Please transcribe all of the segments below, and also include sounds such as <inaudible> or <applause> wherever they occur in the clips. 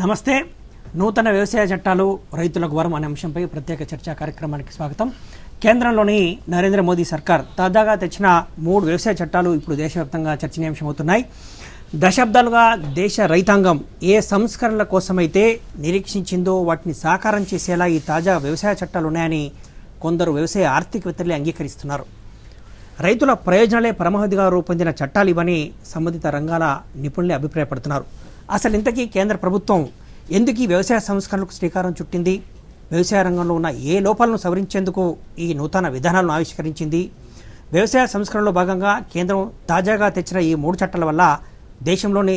నమస్తే నూతన వ్యవసాయ చట్టాలు రైతులకు వరం అనే అంశంపై ప్రత్యేక చర్చా కార్యక్రమానికి స్వాగతం కేంద్రంలోని నరేంద్ర మోదీ సర్కార్ తాజాగా తెచ్చిన మూడు వ్యవసాయ చట్టాలు ఇప్పుడు దేశవ్యాప్తంగా చర్చనీయాంశమవుతున్నాయి దశాబ్దాలుగా దేశ రైతాంగం ఏ సంస్కరణల కోసమైతే నిరీక్షించిందో వాటిని సాకారం చేసేలా ఈ తాజా వ్యవసాయ చట్టాలు ఉన్నాయని కొందరు వ్యవసాయ ఆర్థికవేత్తలే అంగీకరిస్తున్నారు రైతుల ప్రయోజనాలే పరమావధిగా రూపొందిన చట్టాలు ఇవని సంబంధిత రంగాల నిపుణులే అభిప్రాయపడుతున్నారు అసలు ఇంతకీ కేంద్ర ప్రభుత్వం ఎందుకు ఈ వ్యవసాయ సంస్కరణలకు శ్రీకారం చుట్టింది వ్యవసాయ రంగంలో ఉన్న ఏ లోపాలను సవరించేందుకు ఈ నూతన విధానాలను ఆవిష్కరించింది వ్యవసాయ సంస్కరణలో భాగంగా కేంద్రం తాజాగా తెచ్చిన ఈ మూడు చట్టాల వల్ల దేశంలోని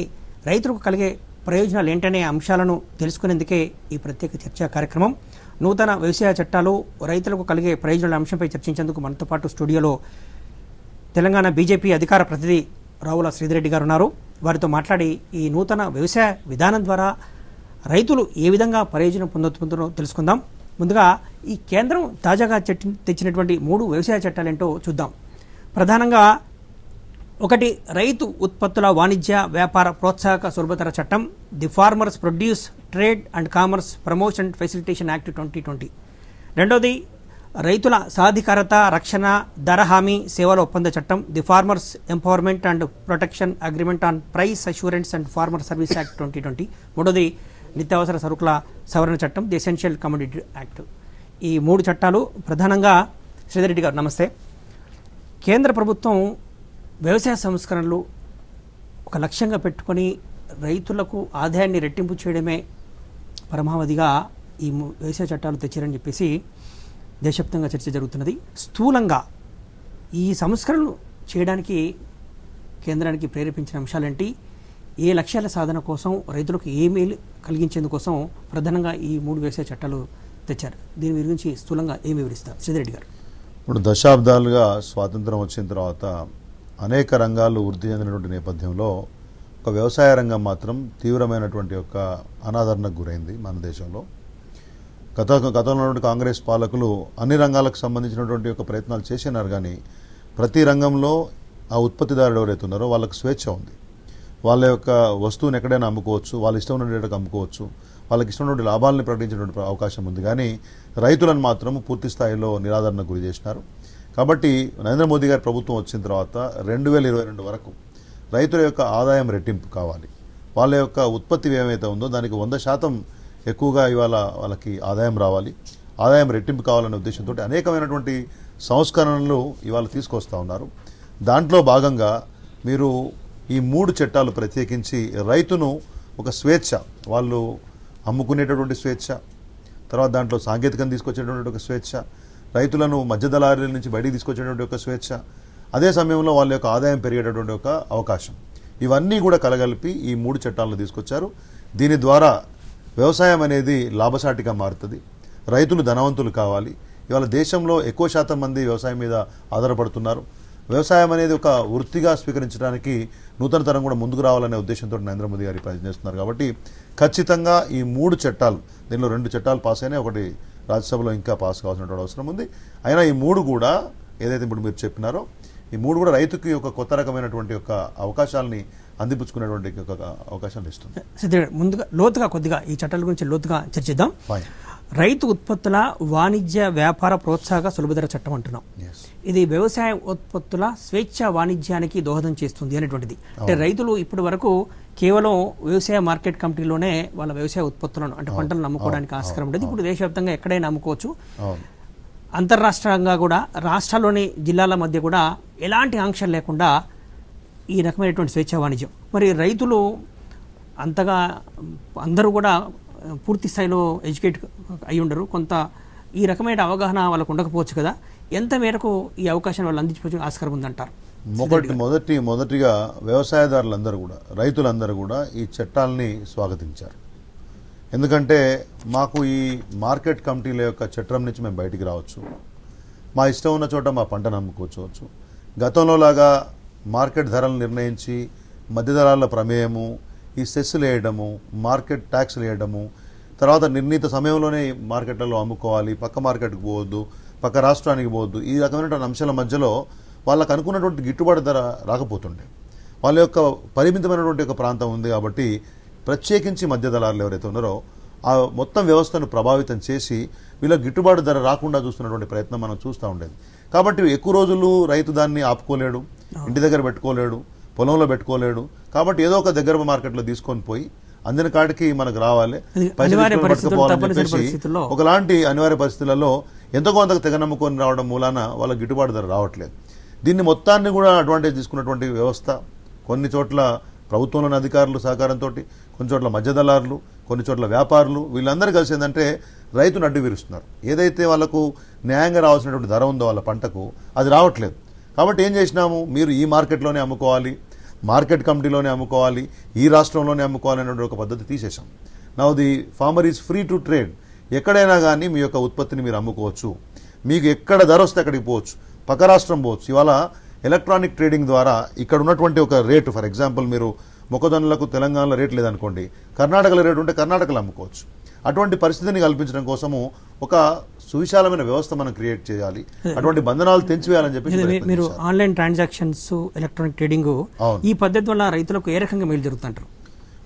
రైతులకు కలిగే ప్రయోజనాలు ఏంటనే అంశాలను తెలుసుకునేందుకే ఈ ప్రత్యేక చర్చా కార్యక్రమం నూతన వ్యవసాయ చట్టాలు రైతులకు కలిగే ప్రయోజనాల అంశంపై చర్చించేందుకు మనతో పాటు స్టూడియోలో తెలంగాణ బీజేపీ అధికార ప్రతినిధి రావుల శ్రీధిరెడ్డి గారు ఉన్నారు వారితో మాట్లాడి ఈ నూతన వ్యవసాయ విధానం ద్వారా రైతులు ఏ విధంగా ప్రయోజనం పొందుతుందో తెలుసుకుందాం ముందుగా ఈ కేంద్రం తాజాగా తెచ్చినటువంటి మూడు వ్యవసాయ చట్టాలేంటో చూద్దాం ప్రధానంగా ఒకటి రైతు ఉత్పత్తుల వాణిజ్య వ్యాపార ప్రోత్సాహక సులభతర చట్టం the farmers produce trade and commerce promotion facilitation act twenty twenty రెండోది రైతుల సాధికారత రక్షణ ధర హామీ సేవల ఒప్పంద చట్టం the farmers empowerment and protection agreement on price assurance and farmer service act twenty twenty మూడోది నిత్యావసర సరుకుల సవరణ చట్టం ది ఎసెన్షియల్ కమ్యూనిటీ యాక్ట్ ఈ మూడు చట్టాలు ప్రధానంగా శ్రీధరెడ్డి గారు నమస్తే కేంద్ర ప్రభుత్వం వ్యవసాయ సంస్కరణలు ఒక లక్ష్యంగా పెట్టుకొని రైతులకు ఆదాయాన్ని రెట్టింపు చేయడమే పరమావధిగా ఈ వ్యవసాయ చట్టాలు తెచ్చారని చెప్పేసి దేశవ్యాప్తంగా చర్చ జరుగుతున్నది స్థూలంగా ఈ సంస్కరణలు చేయడానికి కేంద్రానికి ప్రేరేపించిన అంశాలేంటి ఏ లక్ష్యాల సాధన కోసం రైతులకు ఏ మేలు కలిగించేందుకోసం ప్రధానంగా ఈ మూడు వేసే చట్టాలు తెచ్చారు దీని గురించి స్థూలంగా ఏమి వివరిస్తారు శ్రీధరెడ్డి గారు ఇప్పుడు దశాబ్దాలుగా స్వాతంత్రం వచ్చిన తర్వాత అనేక రంగాలు వృద్ధి చెందినటువంటి నేపథ్యంలో ఒక వ్యవసాయ రంగం మాత్రం తీవ్రమైనటువంటి యొక్క అనాదరణకు గురైంది మన దేశంలో గత గతంలో ఉన్నటువంటి కాంగ్రెస్ పాలకులు అన్ని రంగాలకు సంబంధించినటువంటి యొక్క ప్రయత్నాలు చేసినారు కానీ ప్రతి రంగంలో ఆ ఉత్పత్తిదారుడు ఎవరైతే ఉన్నారో వాళ్ళకు స్వేచ్ఛ ఉంది వాళ్ళ యొక్క వస్తువుని ఎక్కడైనా అమ్ముకోవచ్చు వాళ్ళ ఇష్టం ఉన్నటువంటి అమ్ముకోవచ్చు వాళ్ళకి ఇష్టమైనటువంటి లాభాలను ప్రకటించినటువంటి అవకాశం ఉంది కానీ రైతులను మాత్రం పూర్తి స్థాయిలో నిరాదరణకు గురి చేసినారు కాబట్టి నరేంద్ర మోదీ గారి ప్రభుత్వం వచ్చిన తర్వాత రెండు వేల ఇరవై రెండు వరకు రైతుల యొక్క ఆదాయం రెట్టింపు కావాలి వాళ్ళ యొక్క ఉత్పత్తి ఏమైతే ఉందో దానికి వంద శాతం ఎక్కువగా ఇవాళ వాళ్ళకి ఆదాయం రావాలి ఆదాయం రెట్టింపు కావాలనే ఉద్దేశంతో అనేకమైనటువంటి సంస్కరణలు ఇవాళ తీసుకొస్తూ ఉన్నారు దాంట్లో భాగంగా మీరు ఈ మూడు చట్టాలు ప్రత్యేకించి రైతును ఒక స్వేచ్ఛ వాళ్ళు అమ్ముకునేటటువంటి స్వేచ్ఛ తర్వాత దాంట్లో సాంకేతికం తీసుకొచ్చేటటువంటి ఒక స్వేచ్ఛ రైతులను దళారీల నుంచి బయటికి తీసుకొచ్చేటువంటి ఒక స్వేచ్ఛ అదే సమయంలో వాళ్ళ యొక్క ఆదాయం పెరిగేటటువంటి ఒక అవకాశం ఇవన్నీ కూడా కలగలిపి ఈ మూడు చట్టాలను తీసుకొచ్చారు దీని ద్వారా వ్యవసాయం అనేది లాభసాటిగా మారుతుంది రైతులు ధనవంతులు కావాలి ఇవాళ దేశంలో ఎక్కువ శాతం మంది వ్యవసాయం మీద ఆధారపడుతున్నారు వ్యవసాయం అనేది ఒక వృత్తిగా స్వీకరించడానికి నూతన తరం కూడా ముందుకు రావాలనే ఉద్దేశంతో నరేంద్ర మోదీ గారు ప్రయత్నం చేస్తున్నారు కాబట్టి ఖచ్చితంగా ఈ మూడు చట్టాలు దీనిలో రెండు చట్టాలు పాస్ అయినాయి ఒకటి రాజ్యసభలో ఇంకా పాస్ కావాల్సినటువంటి అవసరం ఉంది అయినా ఈ మూడు కూడా ఏదైతే ఇప్పుడు మీరు చెప్పినారో ఈ మూడు కూడా రైతుకి ఒక కొత్త రకమైనటువంటి ఒక అవకాశాలని అందిపుచ్చుకునేటువంటి అవకాశాలు ఇస్తుంది ముందుగా లోతుగా కొద్దిగా ఈ చట్టాల గురించి లోతుగా చర్చిద్దాం రైతు ఉత్పత్తుల వాణిజ్య వ్యాపార ప్రోత్సాహక సులభతర చట్టం అంటున్నాం ఇది వ్యవసాయ ఉత్పత్తుల స్వేచ్ఛ వాణిజ్యానికి దోహదం చేస్తుంది అనేటువంటిది అంటే రైతులు ఇప్పటి వరకు కేవలం వ్యవసాయ మార్కెట్ కమిటీలోనే వాళ్ళ వ్యవసాయ ఉత్పత్తులను అంటే పంటలను అమ్ముకోవడానికి ఆస్కారం ఉండేది ఇప్పుడు దేశవ్యాప్తంగా ఎక్కడైనా అమ్ముకోవచ్చు అంతర్రాష్ట్రంగా కూడా రాష్ట్రాల్లోని జిల్లాల మధ్య కూడా ఎలాంటి ఆంక్షలు లేకుండా ఈ రకమైనటువంటి స్వేచ్ఛ వాణిజ్యం మరి రైతులు అంతగా అందరూ కూడా పూర్తి స్థాయిలో ఎడ్యుకేట్ అయి ఉండరు కొంత ఈ రకమైన అవగాహన వాళ్ళకు ఉండకపోవచ్చు కదా ఎంత మేరకు ఈ అవకాశం వాళ్ళు అందించవచ్చు ఆస్కారం ఉందంటారు మొదటి మొదటి మొదటిగా వ్యవసాయదారులందరూ కూడా రైతులందరూ కూడా ఈ చట్టాలని స్వాగతించారు ఎందుకంటే మాకు ఈ మార్కెట్ కమిటీల యొక్క చట్టం నుంచి మేము బయటికి రావచ్చు మా ఇష్టం ఉన్న చోట మా పంట నమ్ముకోవచ్చు గతంలో లాగా మార్కెట్ ధరలు నిర్ణయించి మధ్య ధరల ప్రమేయము ఈ సెస్సులు వేయడము మార్కెట్ ట్యాక్స్లు వేయడము తర్వాత నిర్ణీత సమయంలోనే మార్కెట్లలో అమ్ముకోవాలి పక్క మార్కెట్కి పోవద్దు పక్క రాష్ట్రానికి పోవద్దు ఈ రకమైనటువంటి అంశాల మధ్యలో వాళ్ళకు అనుకున్నటువంటి గిట్టుబాటు ధర రాకపోతుండే వాళ్ళ యొక్క పరిమితమైనటువంటి ఒక ప్రాంతం ఉంది కాబట్టి ప్రత్యేకించి మధ్య దళారులు ఎవరైతే ఉన్నారో ఆ మొత్తం వ్యవస్థను ప్రభావితం చేసి వీళ్ళ గిట్టుబాటు ధర రాకుండా చూస్తున్నటువంటి ప్రయత్నం మనం చూస్తూ ఉండేది కాబట్టి ఎక్కువ రోజులు రైతు దాన్ని ఆపుకోలేడు ఇంటి దగ్గర పెట్టుకోలేడు పొలంలో పెట్టుకోలేడు కాబట్టి ఏదో ఒక దగ్గర మార్కెట్లో తీసుకొని పోయి అందిన కాడికి మనకు రావాలి ఒకలాంటి అనివార్య పరిస్థితులలో ఎంతో కొంత తెగ నమ్ముకొని రావడం మూలాన వాళ్ళ గిట్టుబాటు ధర రావట్లేదు దీన్ని మొత్తాన్ని కూడా అడ్వాంటేజ్ తీసుకున్నటువంటి వ్యవస్థ కొన్ని చోట్ల ప్రభుత్వంలోని అధికారులు సహకారంతో కొన్ని చోట్ల మధ్యదలారులు కొన్ని చోట్ల వ్యాపారులు వీళ్ళందరూ కలిసి ఏంటంటే రైతును అడ్డు వీరుస్తున్నారు ఏదైతే వాళ్ళకు న్యాయంగా రావాల్సినటువంటి ధర ఉందో వాళ్ళ పంటకు అది రావట్లేదు కాబట్టి ఏం చేసినాము మీరు ఈ మార్కెట్లోనే అమ్ముకోవాలి మార్కెట్ కమిటీలోనే అమ్ముకోవాలి ఈ రాష్ట్రంలోనే అమ్ముకోవాలి అనేటువంటి ఒక పద్ధతి తీసేశాం నా the farmer is free to trade ఎక్కడైనా కానీ మీ యొక్క ఉత్పత్తిని మీరు అమ్ముకోవచ్చు మీకు ఎక్కడ ధర వస్తే అక్కడికి పోవచ్చు పక్క రాష్ట్రం పోవచ్చు ఇవాళ ఎలక్ట్రానిక్ ట్రేడింగ్ ద్వారా ఇక్కడ ఉన్నటువంటి ఒక రేటు ఫర్ ఎగ్జాంపుల్ మీరు మొక్కజొన్నలకు తెలంగాణలో రేటు లేదనుకోండి కర్ణాటకలో రేటు ఉంటే కర్ణాటకలో అమ్ముకోవచ్చు అటువంటి పరిస్థితిని కల్పించడం కోసము ఒక సువిశాలమైన వ్యవస్థ మనం క్రియేట్ చేయాలి అటువంటి బంధనాలు తెంచివేయాలని చెప్పి మీరు ఆన్లైన్ ట్రాన్సాక్షన్స్ ఎలక్ట్రానిక్ ట్రేడింగ్ ఈ పద్ధతి వల్ల రైతులకు ఏ రకంగా మేలు జరుగుతుంటారు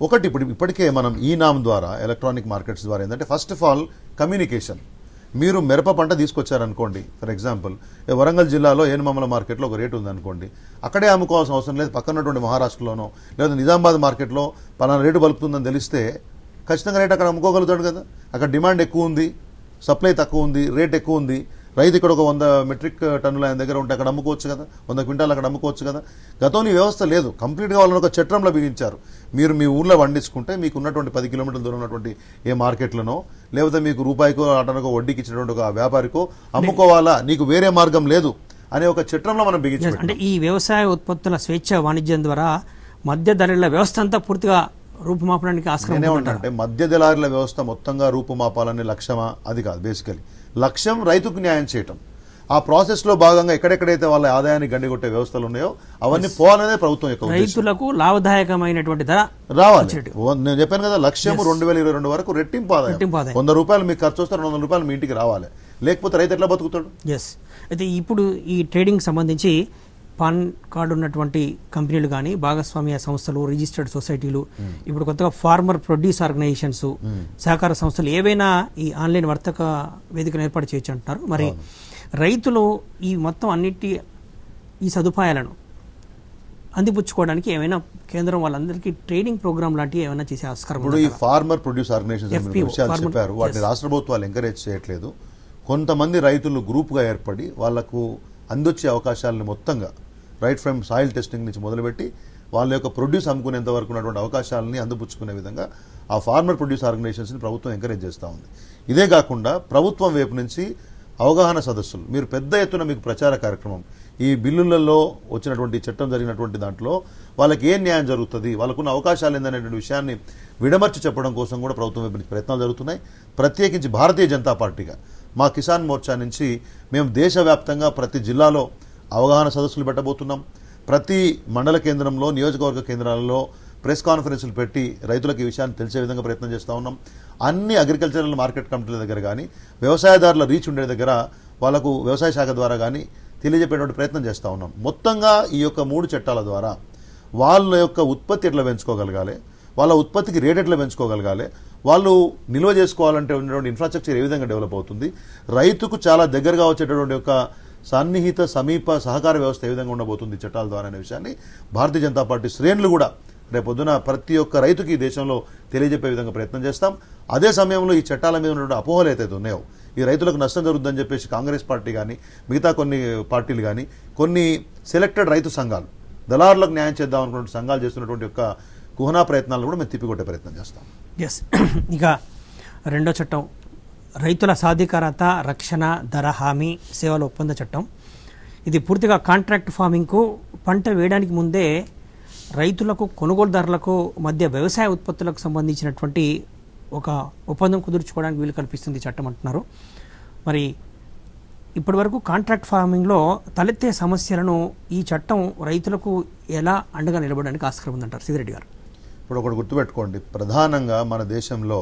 ఒకటి ఇప్పుడు ఇప్పటికే మనం ఈ నామ్ ద్వారా ఎలక్ట్రానిక్ మార్కెట్స్ ద్వారా ఏంటంటే ఫస్ట్ ఆఫ్ ఆల్ కమ్యూనికేషన్ మీరు మిరప పంట తీసుకొచ్చారనుకోండి ఫర్ ఎగ్జాంపుల్ వరంగల్ జిల్లాలో ఏనుమమ్మల మార్కెట్లో ఒక రేటు ఉందనుకోండి అక్కడే అమ్ముకోవాల్సిన అవసరం లేదు పక్కనటువంటి మహారాష్ట్రలోనో లేదా నిజామాబాద్ మార్కెట్లో పలానా రేటు బలుపుతుందని తెలిస్తే ఖచ్చితంగా రేటు అక్కడ అమ్ముకోగలుగుతాడు కదా అక్కడ డిమాండ్ ఎక్కువ ఉంది సప్లై తక్కువ ఉంది రేట్ ఎక్కువ ఉంది రైతు ఇక్కడ ఒక వంద మెట్రిక్ టన్నులు ఆయన దగ్గర ఉంటే అక్కడ అమ్ముకోవచ్చు కదా వంద క్వింటాలు అక్కడ అమ్ముకోవచ్చు కదా గతంలో ఈ వ్యవస్థ లేదు కంప్లీట్గా వాళ్ళని ఒక చట్టంలో బిగించారు మీరు మీ ఊర్లో పండించుకుంటే మీకు ఉన్నటువంటి పది కిలోమీటర్ల దూరం ఉన్నటువంటి ఏ మార్కెట్లనో లేకపోతే మీకు రూపాయికో ఆటనకో వడ్డీకి ఇచ్చినటువంటి ఒక వ్యాపారికో అమ్ముకోవాలా నీకు వేరే మార్గం లేదు అనే ఒక చిత్రంలో మనం బిగించాం అంటే ఈ వ్యవసాయ ఉత్పత్తుల స్వేచ్ఛ వాణిజ్యం ద్వారా మధ్య ధరల వ్యవస్థ అంతా పూర్తిగా రూపుమాపడానికి ఆస్కారం ఉంటారంటే మధ్య దళారుల వ్యవస్థ మొత్తంగా రూపుమాపాలనే లక్ష్యమా అది కాదు బేసికలీ లక్ష్యం రైతుకు న్యాయం చేయటం ఆ ప్రాసెస్ లో భాగంగా ఎక్కడెక్కడైతే వాళ్ళ ఆదాయాన్ని గండిగొట్టే వ్యవస్థలు ఉన్నాయో అవన్నీ పోవాలనే ప్రభుత్వం యొక్క రైతులకు లాభదాయకమైనటువంటి ధర రావాలి నేను చెప్పాను కదా లక్ష్యం రెండు వేల ఇరవై రెండు వరకు రెట్టింపు ఆదాయం వంద రూపాయలు మీకు ఖర్చు వస్తారు రెండు వందల రూపాయలు మీ ఇంటికి రావాలి లేకపోతే రైతు ఎట్లా బతుకుతాడు ఎస్ అయితే ఇప్పుడు ఈ ట్రేడింగ్ సంబంధించి పాన్ కార్డు ఉన్నటువంటి కంపెనీలు కానీ భాగస్వామ్య సంస్థలు రిజిస్టర్డ్ సొసైటీలు hmm. ఇప్పుడు కొత్తగా ఫార్మర్ ప్రొడ్యూస్ ఆర్గనైజేషన్స్ సహకార సంస్థలు ఏవైనా ఈ ఆన్లైన్ వర్తక వేదికను ఏర్పాటు చేయొచ్చు అంటున్నారు మరి రైతులు ఈ మొత్తం అన్నిటి ఈ సదుపాయాలను అందిపుచ్చుకోవడానికి ఏమైనా కేంద్రం వాళ్ళందరికీ ట్రైనింగ్ ప్రోగ్రామ్ లాంటివి ఏమైనా చేసే ఆస్కారం ఇప్పుడు ఈ ఫార్మర్ ప్రొడ్యూస్ ఆర్గనైజేషన్ చెప్పారు వాటిని రాష్ట్ర ప్రభుత్వాలు ఎంకరేజ్ చేయట్లేదు కొంతమంది రైతులు గ్రూప్గా ఏర్పడి వాళ్లకు అందొచ్చే అవకాశాలను మొత్తంగా రైట్ ఫ్రమ్ సాయిల్ టెస్టింగ్ నుంచి మొదలుపెట్టి వాళ్ళ యొక్క ప్రొడ్యూస్ అమ్ముకునేంత వరకు ఉన్నటువంటి అవకాశాలని అందిపుచ్చుకునే విధంగా ఆ ఫార్మర్ ప్రొడ్యూస్ ఆర్గనైజేషన్స్ని ప్రభుత్వం ఎంకరేజ్ చేస్తూ ఉంది ఇదే కాకుండా ప్రభుత్వం వైపు నుంచి అవగాహన సదస్సులు మీరు పెద్ద ఎత్తున మీకు ప్రచార కార్యక్రమం ఈ బిల్లులలో వచ్చినటువంటి చట్టం జరిగినటువంటి దాంట్లో వాళ్ళకి ఏం న్యాయం జరుగుతుంది వాళ్ళకున్న అవకాశాలు ఏందనేటువంటి విషయాన్ని విడమర్చి చెప్పడం కోసం కూడా ప్రభుత్వం ప్రయత్నాలు జరుగుతున్నాయి ప్రత్యేకించి భారతీయ జనతా పార్టీగా మా కిసాన్ మోర్చా నుంచి మేము దేశవ్యాప్తంగా ప్రతి జిల్లాలో అవగాహన సదస్సులు పెట్టబోతున్నాం ప్రతి మండల కేంద్రంలో నియోజకవర్గ కేంద్రాలలో ప్రెస్ కాన్ఫరెన్స్లు పెట్టి రైతులకు ఈ విషయాన్ని తెలిసే విధంగా ప్రయత్నం చేస్తూ ఉన్నాం అన్ని అగ్రికల్చరల్ మార్కెట్ కమిటీల దగ్గర కానీ వ్యవసాయదారుల రీచ్ ఉండే దగ్గర వాళ్ళకు వ్యవసాయ శాఖ ద్వారా కానీ తెలియజెప్పేటువంటి ప్రయత్నం చేస్తూ ఉన్నాం మొత్తంగా ఈ యొక్క మూడు చట్టాల ద్వారా వాళ్ళ యొక్క ఉత్పత్తి ఎట్లా పెంచుకోగలగాలి వాళ్ళ ఉత్పత్తికి రేట్ ఎట్లా పెంచుకోగలగాలి వాళ్ళు నిల్వ చేసుకోవాలంటే ఉన్నటువంటి ఇన్ఫ్రాస్ట్రక్చర్ ఏ విధంగా డెవలప్ అవుతుంది రైతుకు చాలా దగ్గరగా వచ్చేటటువంటి యొక్క సన్నిహిత సమీప సహకార వ్యవస్థ ఏ విధంగా ఉండబోతుంది చట్టాల ద్వారా అనే విషయాన్ని భారతీయ జనతా పార్టీ శ్రేణులు కూడా రేపొద్దున ప్రతి ఒక్క రైతుకి ఈ దేశంలో తెలియజెప్పే విధంగా ప్రయత్నం చేస్తాం అదే సమయంలో ఈ చట్టాల మీద ఉన్నటువంటి అపోహలు అయితే ఉన్నాయో ఈ రైతులకు నష్టం జరుగుతుందని చెప్పేసి కాంగ్రెస్ పార్టీ కానీ మిగతా కొన్ని పార్టీలు కానీ కొన్ని సెలెక్టెడ్ రైతు సంఘాలు దళారులకు న్యాయం చేద్దాం అనుకున్న సంఘాలు చేస్తున్నటువంటి యొక్క కుహనా ప్రయత్నాలను కూడా మేము తిప్పికొట్టే ప్రయత్నం చేస్తాం ఎస్ <clears throat> ఇక రెండో చట్టం రైతుల సాధికారత రక్షణ ధర హామీ సేవల ఒప్పంద చట్టం ఇది పూర్తిగా కాంట్రాక్ట్ ఫార్మింగ్కు పంట వేయడానికి ముందే రైతులకు కొనుగోలుదారులకు మధ్య వ్యవసాయ ఉత్పత్తులకు సంబంధించినటువంటి ఒక ఒప్పందం కుదుర్చుకోవడానికి వీలు కల్పిస్తుంది చట్టం అంటున్నారు మరి ఇప్పటివరకు కాంట్రాక్ట్ ఫార్మింగ్లో తలెత్తే సమస్యలను ఈ చట్టం రైతులకు ఎలా అండగా నిలబడడానికి ఆస్కారం ఉందంటారు సిద్ధిరెడ్డి గారు ఇప్పుడు ఒకటి గుర్తుపెట్టుకోండి ప్రధానంగా మన దేశంలో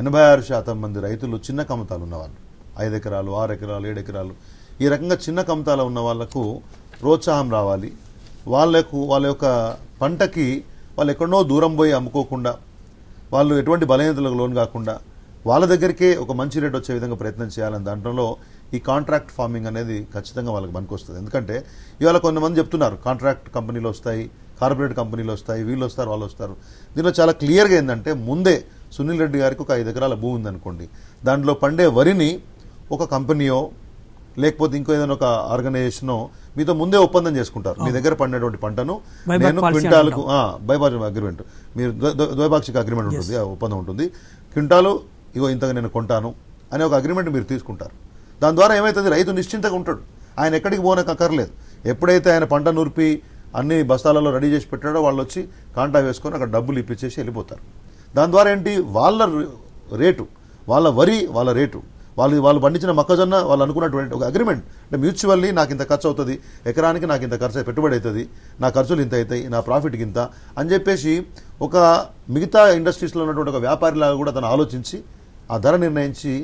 ఎనభై ఆరు శాతం మంది రైతులు చిన్న కమతాలు ఉన్నవాళ్ళు ఐదు ఎకరాలు ఆరు ఎకరాలు ఏడు ఎకరాలు ఈ రకంగా చిన్న కమతాలు ఉన్న వాళ్లకు ప్రోత్సాహం రావాలి వాళ్ళకు వాళ్ళ యొక్క పంటకి వాళ్ళు ఎక్కడో దూరం పోయి అమ్ముకోకుండా వాళ్ళు ఎటువంటి బలహీనతలకు లోన్ కాకుండా వాళ్ళ దగ్గరికే ఒక మంచి రేట్ వచ్చే విధంగా ప్రయత్నం చేయాలని దాంట్లో ఈ కాంట్రాక్ట్ ఫార్మింగ్ అనేది ఖచ్చితంగా వాళ్ళకి పనికొస్తుంది ఎందుకంటే ఇవాళ కొంతమంది చెప్తున్నారు కాంట్రాక్ట్ కంపెనీలు వస్తాయి కార్పొరేట్ కంపెనీలు వస్తాయి వీళ్ళు వస్తారు వాళ్ళు వస్తారు దీనిలో చాలా క్లియర్గా ఏంటంటే ముందే సునీల్ రెడ్డి గారికి ఒక ఐదు ఎకరాల భూమి ఉందనుకోండి దాంట్లో పండే వరిని ఒక కంపెనీయో లేకపోతే ఇంకో ఏదైనా ఒక ఆర్గనైజేషనో మీతో ముందే ఒప్పందం చేసుకుంటారు మీ దగ్గర పండేటువంటి పంటను నేను క్వింటాలకు బైబాజ్ అగ్రిమెంట్ మీరు ద్వైపాక్షిక అగ్రిమెంట్ ఉంటుంది ఒప్పందం ఉంటుంది క్వింటాలు ఇగో ఇంతగా నేను కొంటాను అనే ఒక అగ్రిమెంట్ మీరు తీసుకుంటారు దాని ద్వారా ఏమైతుంది రైతు నిశ్చింతగా ఉంటాడు ఆయన ఎక్కడికి కక్కర్లేదు ఎప్పుడైతే ఆయన పంట నూర్పి అన్ని బస్తాలలో రెడీ చేసి పెట్టాడో వాళ్ళు వచ్చి కాంటా వేసుకొని అక్కడ డబ్బులు ఇప్పించేసి వెళ్ళిపోతారు దాని ద్వారా ఏంటి వాళ్ళ రేటు వాళ్ళ వరి వాళ్ళ రేటు వాళ్ళు వాళ్ళు పండించిన మొక్కజొన్న వాళ్ళు అనుకున్నటువంటి ఒక అగ్రిమెంట్ అంటే మ్యూచువల్లీ నాకు ఇంత ఖర్చు అవుతుంది ఎకరానికి నాకు ఇంత ఖర్చు పెట్టుబడి అవుతుంది నా ఖర్చులు ఇంత అవుతాయి నా ప్రాఫిట్కి ఇంత అని చెప్పేసి ఒక మిగతా ఇండస్ట్రీస్లో ఉన్నటువంటి ఒక వ్యాపారిలాగా కూడా తను ఆలోచించి ఆ ధర నిర్ణయించి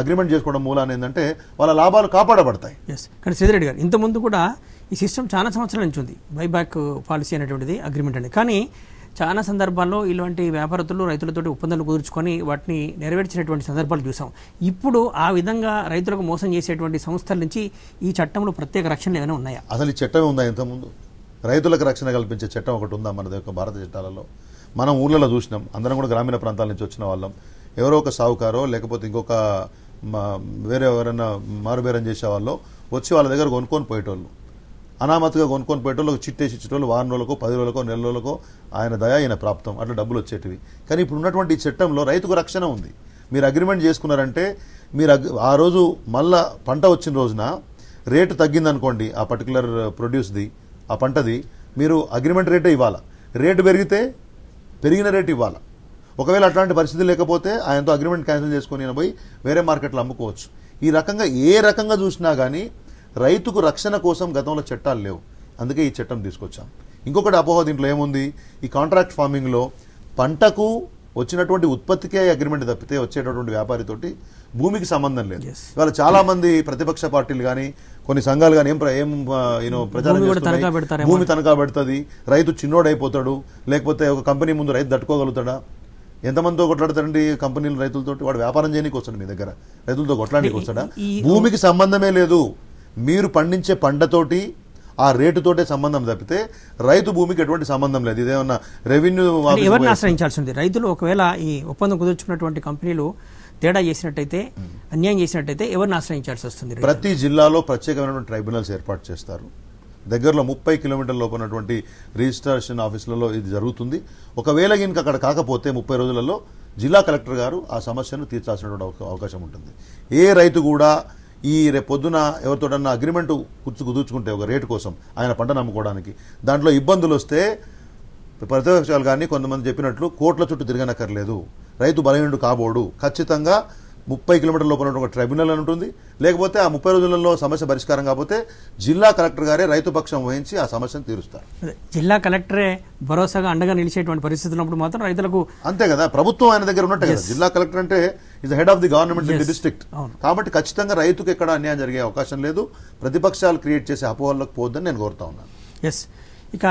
అగ్రిమెంట్ చేసుకోవడం మూలాన్ని ఏంటంటే వాళ్ళ లాభాలు కాపాడబడతాయి ఎస్ కానీ సీధరెడ్డి గారు ఇంతకుముందు కూడా ఈ సిస్టమ్ చాలా సంవత్సరాల నుంచి ఉంది బైబ్యాక్ పాలసీ అనేటువంటిది అగ్రిమెంట్ అనేది కానీ చాలా సందర్భాల్లో ఇలాంటి వ్యాపారతులు రైతులతోటి ఒప్పందాలు కుదుర్చుకొని వాటిని నెరవేర్చినటువంటి సందర్భాలు చూసాం ఇప్పుడు ఆ విధంగా రైతులకు మోసం చేసేటువంటి సంస్థల నుంచి ఈ చట్టంలో ప్రత్యేక రక్షణలు ఏమైనా ఉన్నాయా అసలు ఈ చట్టమే ఉందా ఇంతకుముందు రైతులకు రక్షణ కల్పించే చట్టం ఒకటి ఉందా మన యొక్క భారత చట్టాలలో మనం ఊళ్ళలో చూసినాం అందరం కూడా గ్రామీణ ప్రాంతాల నుంచి వచ్చిన వాళ్ళం ఎవరో ఒక సావుకారో లేకపోతే ఇంకొక వేరే ఎవరైనా మారుబేరం చేసే వాళ్ళు వచ్చి వాళ్ళ దగ్గర కొనుక్కొని పోయేటోళ్ళు అనామతిగా కొనుక్కొని పెట్టేటోళ్ళకు చిట్టేసి ఇచ్చేటోళ్ళు వారం రోజులకు పది రోజులకో నెల రోజులకో ఆయన దయా ఆయన ప్రాప్తం అట్లా డబ్బులు వచ్చేటివి కానీ ఇప్పుడు ఉన్నటువంటి చట్టంలో రైతుకు రక్షణ ఉంది మీరు అగ్రిమెంట్ చేసుకున్నారంటే మీరు ఆ రోజు మళ్ళా పంట వచ్చిన రోజున రేటు తగ్గిందనుకోండి ఆ పర్టికులర్ ప్రొడ్యూస్ది ఆ పంటది మీరు అగ్రిమెంట్ రేటే ఇవ్వాలి రేటు పెరిగితే పెరిగిన రేటు ఇవ్వాలి ఒకవేళ అట్లాంటి పరిస్థితి లేకపోతే ఆయనతో అగ్రిమెంట్ క్యాన్సిల్ చేసుకొని పోయి వేరే మార్కెట్లో అమ్ముకోవచ్చు ఈ రకంగా ఏ రకంగా చూసినా కానీ రైతుకు రక్షణ కోసం గతంలో చట్టాలు లేవు అందుకే ఈ చట్టం తీసుకొచ్చాం ఇంకొకటి అపోహ దీంట్లో ఏముంది ఈ కాంట్రాక్ట్ ఫార్మింగ్లో పంటకు వచ్చినటువంటి ఉత్పత్తికే అగ్రిమెంట్ తప్పితే వచ్చేటటువంటి వ్యాపారితోటి భూమికి సంబంధం లేదు ఇవాళ చాలా మంది ప్రతిపక్ష పార్టీలు కానీ కొన్ని సంఘాలు కానీ ఏం ఏం యూనో ప్రచారం భూమి తనఖా పెడుతుంది రైతు చిన్నోడైపోతాడు లేకపోతే ఒక కంపెనీ ముందు రైతు తట్టుకోగలుగుతాడా ఎంతమందితో కొట్లాడతాడండి కంపెనీలు రైతులతో వాడు వ్యాపారం చేయడానికి వస్తాడు మీ దగ్గర రైతులతో కొట్లాడానికి వస్తాడా భూమికి సంబంధమే లేదు మీరు పండించే పంటతోటి ఆ రేటుతోటే సంబంధం తప్పితే రైతు భూమికి ఎటువంటి సంబంధం లేదు ఇదేమన్నా రెవెన్యూ ఎవరిని ఆశ్రయించాల్సింది రైతులు ఒకవేళ ఈ ఒప్పందం కుదుర్చుకున్నటువంటి కంపెనీలు తేడా చేసినట్టయితే అన్యాయం చేసినట్టయితే ఎవరిని ఆశ్రయించాల్సి వస్తుంది ప్రతి జిల్లాలో ప్రత్యేకమైనటువంటి ట్రైబ్యునల్స్ ఏర్పాటు చేస్తారు దగ్గరలో ముప్పై కిలోమీటర్ల లోపు ఉన్నటువంటి రిజిస్ట్రేషన్ ఆఫీసులలో ఇది జరుగుతుంది ఒకవేళ కనుక అక్కడ కాకపోతే ముప్పై రోజులలో జిల్లా కలెక్టర్ గారు ఆ సమస్యను తీర్చాల్సినటువంటి అవకాశం ఉంటుంది ఏ రైతు కూడా ఈ రేపొద్దున ఎవరితోటన్నా అగ్రిమెంట్ కుచ్చు కుదుర్చుకుంటే ఒక రేటు కోసం ఆయన పంట నమ్ముకోవడానికి దాంట్లో ఇబ్బందులు వస్తే ప్రతిపక్షాలు కానీ కొంతమంది చెప్పినట్లు కోట్ల చుట్టూ తిరగనక్కర్లేదు రైతు బలహీనుడు కాబోడు ఖచ్చితంగా ముప్పై కిలోమీటర్ల లోపల ఒక ట్రైబ్యునల్ అని ఉంటుంది లేకపోతే ఆ ముప్పై రోజులలో సమస్య పరిష్కారం కాకపోతే జిల్లా కలెక్టర్ గారే రైతు పక్షం వహించి ఆ సమస్యను తీరుస్తారు జిల్లా కలెక్టరే భరోసాగా అండగా నిలిచేటువంటి పరిస్థితి ఉన్నప్పుడు మాత్రం రైతులకు అంతే కదా ప్రభుత్వం ఆయన దగ్గర ఉన్నట్టు కదా జిల్లా కలెక్టర్ అంటే is head of the government the district కాబట్టి ఖచ్చితంగా రైతుకు ఎక్కడ అన్యాయం జరిగే అవకాశం లేదు ప్రతిపక్షాలు క్రియేట్ చేసే అపోహలకు పోద్దని నేను కోరుతా ఉన్నాను ఎస్ ఇక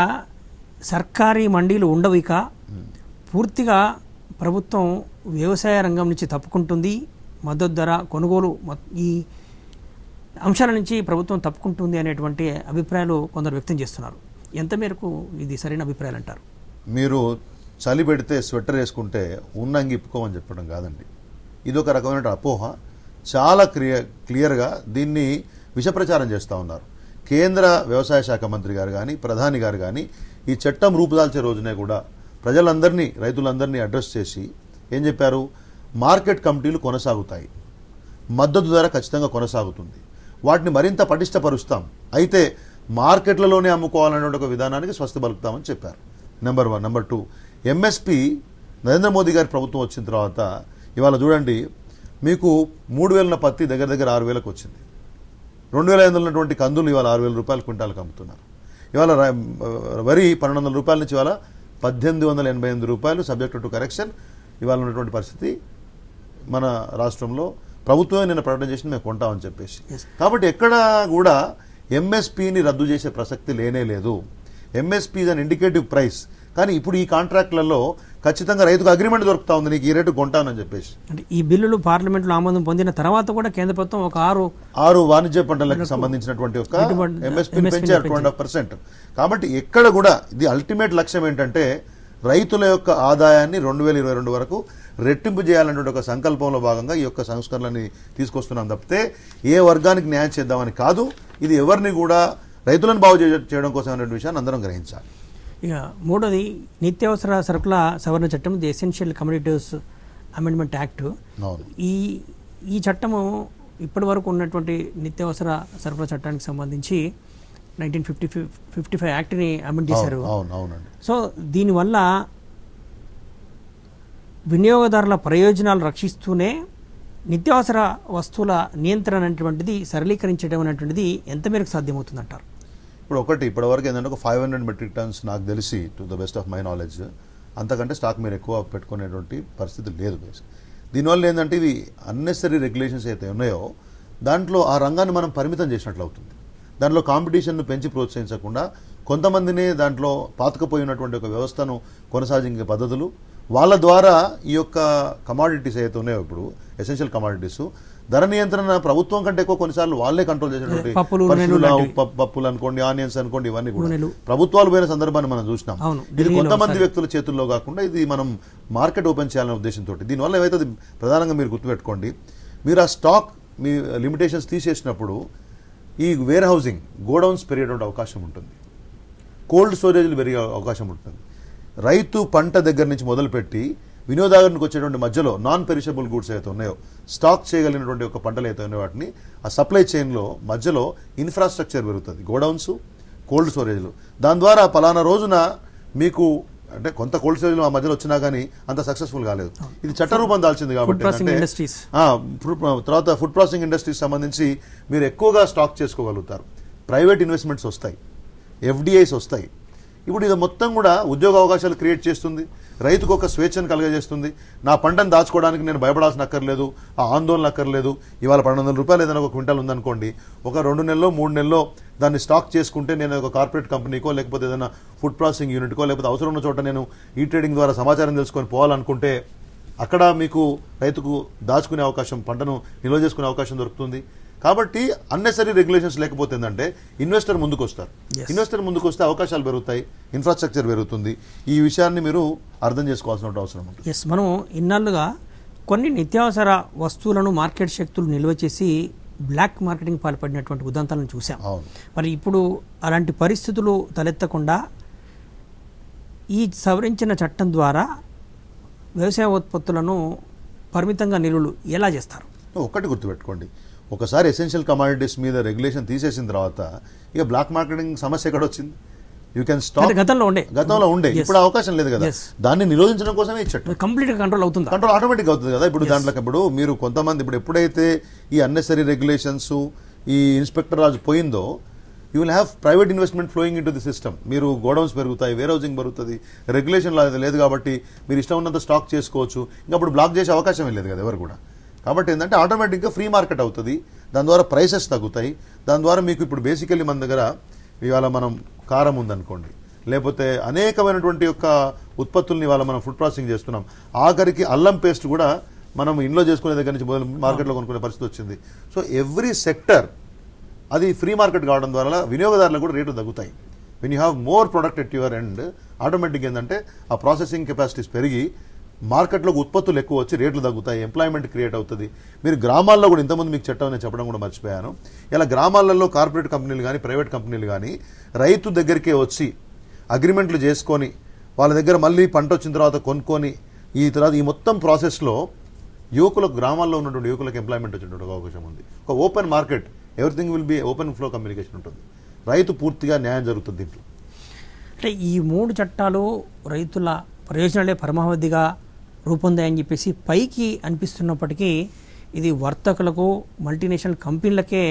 సర్కారీ మండీలు ఉండవు ఇక hmm. పూర్తిగా ప్రభుత్వం వ్యవసాయ రంగం నుంచి తప్పుకుంటుంది మద్దతు ధర కొనుగోలు ఈ అంశాల నుంచి ప్రభుత్వం తప్పుకుంటుంది అనేటువంటి అభిప్రాయాలు కొందరు వ్యక్తం చేస్తున్నారు ఎంత మేరకు ఇది సరైన అభిప్రాయాలు అంటారు మీరు చలి పెడితే స్వెటర్ వేసుకుంటే ఉన్నంగి ఇప్పుకోమని చెప్పడం కాదండి ఇది ఒక రకమైన అపోహ చాలా క్లియర్ క్లియర్గా దీన్ని విషప్రచారం చేస్తూ ఉన్నారు కేంద్ర వ్యవసాయ శాఖ మంత్రి గారు కానీ ప్రధాని గారు కానీ ఈ చట్టం రూపుదాల్చే రోజునే కూడా ప్రజలందరినీ రైతులందరినీ అడ్రస్ చేసి ఏం చెప్పారు మార్కెట్ కమిటీలు కొనసాగుతాయి మద్దతు ధర ఖచ్చితంగా కొనసాగుతుంది వాటిని మరింత పటిష్టపరుస్తాం అయితే మార్కెట్లలోనే అమ్ముకోవాలనే ఒక విధానానికి స్వస్థ పలుకుతామని చెప్పారు number one number two MSP Narendra Modi గారి ప్రభుత్వం వచ్చిన తర్వాత ఇవాళ చూడండి మీకు మూడు వేల పత్తి దగ్గర దగ్గర ఆరు వేలకు వచ్చింది రెండు వేల ఐదు ఉన్నటువంటి కందులు ఇవాళ ఆరు వేల రూపాయల క్వింటాలకు అమ్ముతున్నారు ఇవాళ వరి పన్నెండు వందల రూపాయల నుంచి ఇవాళ పద్దెనిమిది వందల ఎనభై ఎనిమిది రూపాయలు సబ్జెక్ట్ టు కరెక్షన్ ఇవాళ ఉన్నటువంటి పరిస్థితి మన రాష్ట్రంలో ప్రభుత్వమే నిన్న ప్రకటన చేసి మేము కొంటామని చెప్పేసి కాబట్టి ఎక్కడ కూడా ఎంఎస్పీని రద్దు చేసే ప్రసక్తి లేనే లేదు MSP is an indicative price కానీ ఇప్పుడు ఈ కాంట్రాక్ట్లలో ఖచ్చితంగా రైతుకు అగ్రిమెంట్ దొరుకుతా ఉంది నీకు ఈ రేటు కొంటానని చెప్పేసి అంటే ఈ బిల్లులు పార్లమెంట్లో ఆమోదం పొందిన తర్వాత కూడా కేంద్ర ప్రభుత్వం ఒక ఆరు ఆరు వాణిజ్య పంటలకు సంబంధించినటువంటి ఒక ఎంఎస్పీ పెంచారు హాఫ్ పర్సెంట్ కాబట్టి ఎక్కడ కూడా ఇది అల్టిమేట్ లక్ష్యం ఏంటంటే రైతుల యొక్క ఆదాయాన్ని రెండు వేల ఇరవై రెండు వరకు రెట్టింపు చేయాలనే ఒక సంకల్పంలో భాగంగా ఈ యొక్క సంస్కరణలని తీసుకొస్తున్నాం తప్పితే ఏ వర్గానికి న్యాయం చేద్దామని కాదు ఇది ఎవరిని కూడా రైతులను బాగు చేయడం కోసం అనే విషయాన్ని అందరం గ్రహించాలి ఇక మూడోది నిత్యావసర సరుకుల సవరణ చట్టం the essential communities amendment act ఈ ఈ చట్టము ఇప్పటి వరకు ఉన్నటువంటి నిత్యావసర సరఫరా చట్టానికి సంబంధించి nineteen fifty fif fifty five యాక్ట్ని అమెండ్ చేశారు సో దీనివల్ల వినియోగదారుల ప్రయోజనాలు రక్షిస్తూనే నిత్యావసర వస్తువుల నియంత్రణ అనేటువంటిది సరళీకరించడం అనేటువంటిది ఎంత మేరకు సాధ్యమవుతుందంటారు ఇప్పుడు ఒకటి ఇప్పటివరకు ఏంటంటే ఒక ఫైవ్ హండ్రెడ్ మెట్రిక్ టన్స్ నాకు తెలిసి to the best of my knowledge అంతకంటే స్టాక్ మీరు ఎక్కువ పెట్టుకునేటువంటి పరిస్థితి లేదు దీనివల్ల ఏంటంటే ఇవి అన్నెసరీ రెగ్యులేషన్స్ అయితే ఉన్నాయో దాంట్లో ఆ రంగాన్ని మనం పరిమితం చేసినట్లు అవుతుంది దాంట్లో కాంపిటీషన్ను పెంచి ప్రోత్సహించకుండా కొంతమందినే దాంట్లో పాతకపోయినటువంటి ఒక వ్యవస్థను కొనసాగించే పద్ధతులు వాళ్ళ ద్వారా ఈ యొక్క కమాడిటీస్ అయితే ఉన్నాయి ఇప్పుడు ఎసెన్షియల్ కమాడిటీస్ ధర నియంత్రణ ప్రభుత్వం కంటే ఎక్కువ కొన్నిసార్లు వాళ్ళే కంట్రోల్ చేసినటువంటి పప్పులు అనుకోండి ఆనియన్స్ అనుకోండి ఇవన్నీ కూడా ప్రభుత్వాలు పోయిన సందర్భాన్ని మనం చూసినాం ఇది కొంతమంది వ్యక్తుల చేతుల్లో కాకుండా ఇది మనం మార్కెట్ ఓపెన్ చేయాలనే ఉద్దేశంతో దీనివల్ల ఏవైతే ప్రధానంగా మీరు గుర్తుపెట్టుకోండి మీరు ఆ స్టాక్ మీ లిమిటేషన్స్ తీసేసినప్పుడు ఈ వేర్ హౌసింగ్ గోడౌన్స్ పెరిగేటువంటి అవకాశం ఉంటుంది కోల్డ్ స్టోరేజ్లు పెరిగే అవకాశం ఉంటుంది రైతు పంట దగ్గర నుంచి మొదలుపెట్టి వినియోగదారునికి వచ్చేటువంటి మధ్యలో నాన్ పెరిషబుల్ గూడ్స్ అయితే ఉన్నాయో స్టాక్ చేయగలిగినటువంటి ఒక పంటలు అయితే ఉన్నాయో వాటిని ఆ సప్లై చైన్లో మధ్యలో ఇన్ఫ్రాస్ట్రక్చర్ పెరుగుతుంది గోడౌన్స్ కోల్డ్ స్టోరేజ్లు దాని ద్వారా పలానా రోజున మీకు అంటే కొంత కోల్డ్ స్టోరేజ్ ఆ మధ్యలో వచ్చినా కానీ అంత సక్సెస్ఫుల్ కాలేదు ఇది చట్టరూపం దాల్చింది కాబట్టి తర్వాత ఫుడ్ ప్రాసెసింగ్ ఇండస్ట్రీస్ సంబంధించి మీరు ఎక్కువగా స్టాక్ చేసుకోగలుగుతారు ప్రైవేట్ ఇన్వెస్ట్మెంట్స్ వస్తాయి ఎఫ్డిఐస్ వస్తాయి ఇప్పుడు ఇది మొత్తం కూడా ఉద్యోగ అవకాశాలు క్రియేట్ చేస్తుంది రైతుకు ఒక స్వేచ్ఛను కలగజేస్తుంది నా పంటను దాచుకోవడానికి నేను భయపడాల్సిన అక్కర్లేదు ఆ ఆందోళన అక్కర్లేదు ఇవాళ పన్నెండు వందల రూపాయలు ఏదైనా ఒక క్వింటల్ ఉందనుకోండి ఒక రెండు నెలలో మూడు నెలలో దాన్ని స్టాక్ చేసుకుంటే నేను ఒక కార్పొరేట్ కంపెనీకో లేకపోతే ఏదైనా ఫుడ్ ప్రాసెసింగ్ యూనిట్కో లేకపోతే అవసరం ఉన్న చోట నేను ఈ ట్రేడింగ్ ద్వారా సమాచారం తెలుసుకొని పోవాలనుకుంటే అక్కడ మీకు రైతుకు దాచుకునే అవకాశం పంటను నిల్వ చేసుకునే అవకాశం దొరుకుతుంది కాబట్టి అన్నెసరీ రెగ్యులేషన్స్ లేకపోతే ఏంటంటే ఇన్వెస్టర్ ముందుకు వస్తారు ఇన్వెస్టర్ ముందుకు వస్తే అవకాశాలు పెరుగుతాయి ఇన్ఫ్రాస్ట్రక్చర్ పెరుగుతుంది ఈ విషయాన్ని మీరు అర్థం చేసుకోవాల్సిన అవసరం ఉంటుంది ఎస్ మనం ఇన్నాళ్ళుగా కొన్ని నిత్యావసర వస్తువులను మార్కెట్ శక్తులు నిల్వ చేసి బ్లాక్ మార్కెటింగ్ పాల్పడినటువంటి ఉదంతాలను చూసాం మరి ఇప్పుడు అలాంటి పరిస్థితులు తలెత్తకుండా ఈ సవరించిన చట్టం ద్వారా వ్యవసాయ ఉత్పత్తులను పరిమితంగా నిలువలు ఎలా చేస్తారు ఒక్కటి గుర్తుపెట్టుకోండి ఒకసారి ఎసెన్షియల్ కమాడిటీస్ మీద రెగ్యులేషన్ తీసేసిన తర్వాత ఇక బ్లాక్ మార్కెటింగ్ సమస్య ఎక్కడొచ్చింది వచ్చింది యూ కెన్ స్టాప్ గతంలో ఉండే గతంలో ఉండే ఇప్పుడు అవకాశం లేదు కదా దాన్ని నిరోధించడం కోసమే ఇచ్చట్టు కంప్లీట్ కంట్రోల్ అవుతుంది కంట్రోల్ ఆటోమేటిక్ అవుతుంది కదా ఇప్పుడు దాంట్లో ఇప్పుడు మీరు కొంతమంది ఇప్పుడు ఎప్పుడైతే ఈ అన్నెసరీ రెగ్యులేషన్స్ ఈ ఇన్స్పెక్టర్ రాజు పోయిందో you will have private investment flowing in to the system మీరు గోడౌన్స్ పెరుగుతాయి వేర్ హౌసింగ్ పెరుగుతుంది రెగ్యులేషన్ లేదు కాబట్టి మీరు ఇష్టం ఉన్నంత స్టాక్ చేసుకోవచ్చు ఇంకా అప్పుడు బ్లాక్ చేసే అవకాశం లేదు కదా ఎవరు కూడా కాబట్టి ఏంటంటే ఆటోమేటిక్గా ఫ్రీ మార్కెట్ అవుతుంది దాని ద్వారా ప్రైసెస్ తగ్గుతాయి దాని ద్వారా మీకు ఇప్పుడు బేసికలీ మన దగ్గర ఇవాళ మనం కారం ఉందనుకోండి లేకపోతే అనేకమైనటువంటి యొక్క ఉత్పత్తుల్ని ఇవాళ మనం ఫుడ్ ప్రాసెసింగ్ చేస్తున్నాం ఆఖరికి అల్లం పేస్ట్ కూడా మనం ఇంట్లో చేసుకునే దగ్గర నుంచి మొదలు మార్కెట్లో కొనుక్కునే పరిస్థితి వచ్చింది సో ఎవ్రీ సెక్టర్ అది ఫ్రీ మార్కెట్ కావడం ద్వారా వినియోగదారులకు కూడా రేట్లు తగ్గుతాయి when you have more product at your end automatic ఏంటంటే ఆ ప్రాసెసింగ్ కెపాసిటీస్ పెరిగి మార్కెట్లోకి ఉత్పత్తులు ఎక్కువ వచ్చి రేట్లు తగ్గుతాయి ఎంప్లాయ్మెంట్ క్రియేట్ అవుతుంది మీరు గ్రామాల్లో కూడా ఇంతమంది మీకు చట్టం నేను చెప్పడం కూడా మర్చిపోయాను ఇలా గ్రామాలలో కార్పొరేట్ కంపెనీలు కానీ ప్రైవేట్ కంపెనీలు కానీ రైతు దగ్గరికే వచ్చి అగ్రిమెంట్లు చేసుకొని వాళ్ళ దగ్గర మళ్ళీ పంట వచ్చిన తర్వాత కొనుక్కొని ఈ తర్వాత ఈ మొత్తం ప్రాసెస్లో యువకులకు గ్రామాల్లో ఉన్నటువంటి యువకులకు ఎంప్లాయ్మెంట్ వచ్చినటువంటి అవకాశం ఉంది ఒక open market everything will be open flow communication ఉంటుంది రైతు పూర్తిగా న్యాయం జరుగుతుంది దీంట్లో అంటే ఈ మూడు చట్టాలు రైతుల ప్రయోజనాలే పరమావధిగా రూపొందాయని చెప్పేసి పైకి అనిపిస్తున్నప్పటికీ ఇది వర్తకులకు మల్టీనేషనల్ కంపెనీలకే